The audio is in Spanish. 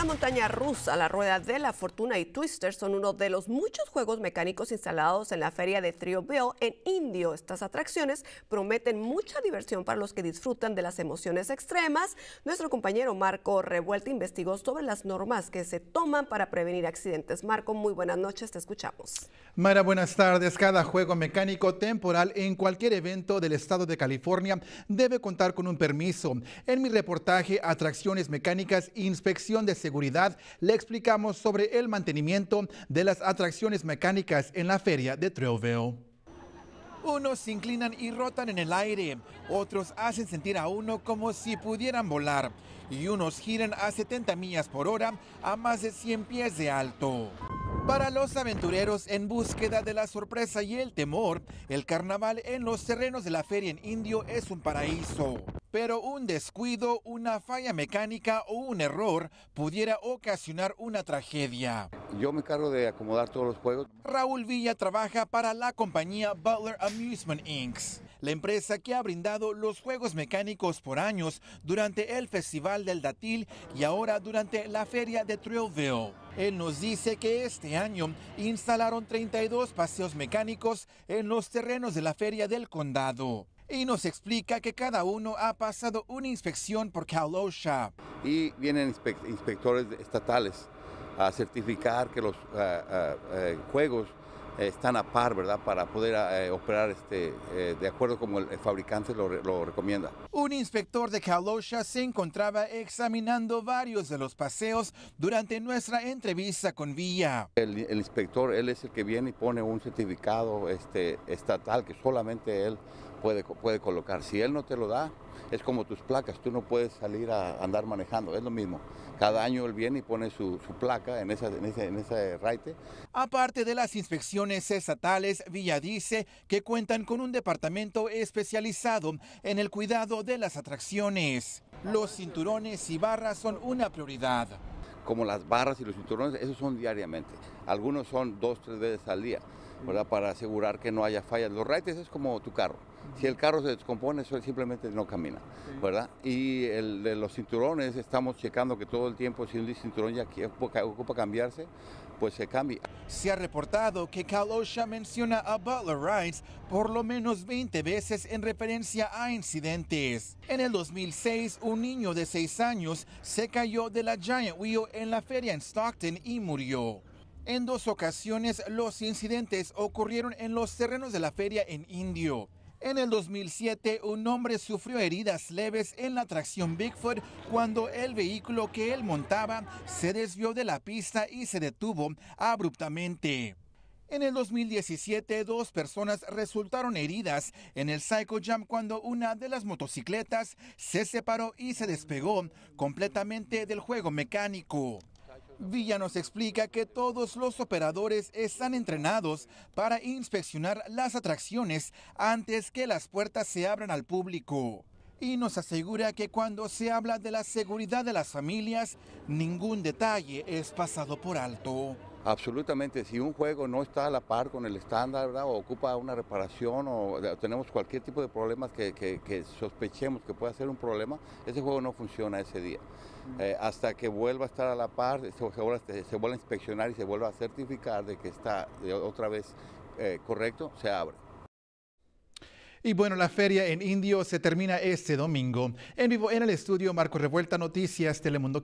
La montaña rusa, la rueda de la fortuna y Twister son uno de los muchos juegos mecánicos instalados en la feria de Trio Triobeo en Indio. Estas atracciones prometen mucha diversión para los que disfrutan de las emociones extremas. Nuestro compañero Marco Revuelta investigó sobre las normas que se toman para prevenir accidentes. Marco, muy buenas noches, te escuchamos. Mara, buenas tardes. Cada juego mecánico temporal en cualquier evento del estado de California debe contar con un permiso. En mi reportaje, atracciones mecánicas, inspección de seguridad le explicamos sobre el mantenimiento de las atracciones mecánicas en la feria de Trailville. Unos se inclinan y rotan en el aire, otros hacen sentir a uno como si pudieran volar y unos giran a 70 millas por hora a más de 100 pies de alto. Para los aventureros en búsqueda de la sorpresa y el temor, el carnaval en los terrenos de la feria en Indio es un paraíso pero un descuido, una falla mecánica o un error pudiera ocasionar una tragedia. Yo me cargo de acomodar todos los juegos. Raúl Villa trabaja para la compañía Butler Amusement Inc., la empresa que ha brindado los juegos mecánicos por años durante el Festival del Datil y ahora durante la Feria de Trillville. Él nos dice que este año instalaron 32 paseos mecánicos en los terrenos de la Feria del Condado y nos explica que cada uno ha pasado una inspección por Kalosha Y vienen inspectores estatales a certificar que los eh, eh, eh, juegos están a par, ¿verdad? Para poder operar este, de acuerdo como el, fabricante lo, recomienda. Un inspector de Kalosha se encontraba examinando varios de los paseos durante nuestra entrevista con Villa. El, inspector, él es el que viene y pone un certificado este, estatal que solamente él puede, puede colocar. Si él no te lo da, es como tus placas, tú no puedes salir a andar manejando, es lo mismo. Cada año él viene y pone su, su placa en, esa, en, ese, en raite. Aparte de las inspecciones estatales, Villa dice que cuentan con un departamento especializado en el cuidado de las atracciones. Los cinturones y barras son una prioridad como las barras y los cinturones, esos son diariamente. Algunos son dos, tres veces al día. ¿verdad? para asegurar que no haya fallas. Los rides es como tu carro. Si el carro se descompone, eso simplemente no camina, ¿verdad? Y el de los cinturones, estamos checando que todo el tiempo, si un cinturón ya ocupa cambiarse, pues se cambia. Se ha reportado que Cal OSHA menciona a Butler Rides por lo menos 20 veces en referencia a incidentes. En el 2006, un niño de 6 años se cayó de la Giant Wheel en la feria en Stockton y murió. En dos ocasiones los incidentes ocurrieron en los terrenos de la feria en Indio. En el 2007, un hombre sufrió heridas leves en la tracción Bigfoot cuando el vehículo que él montaba se desvió de la pista y se detuvo abruptamente. En el 2017, dos personas resultaron heridas en el Psycho Jam cuando una de las motocicletas se separó y se despegó completamente del juego mecánico. Villa nos explica que todos los operadores están entrenados para inspeccionar las atracciones antes que las puertas se abran al público. Y nos asegura que cuando se habla de la seguridad de las familias, ningún detalle es pasado por alto. Absolutamente, si un juego no está a la par con el estándar o ocupa una reparación o tenemos cualquier tipo de problemas que, sospechemos que pueda ser un problema, ese juego no funciona ese día. Mm. Eh, hasta que vuelva a estar a la par, este, se, vuelva a inspeccionar y se vuelva a certificar de que está otra vez eh, correcto, se abre. Y bueno, la feria en Indio se termina este domingo. En vivo en el estudio Marco Revuelta Noticias Telemundo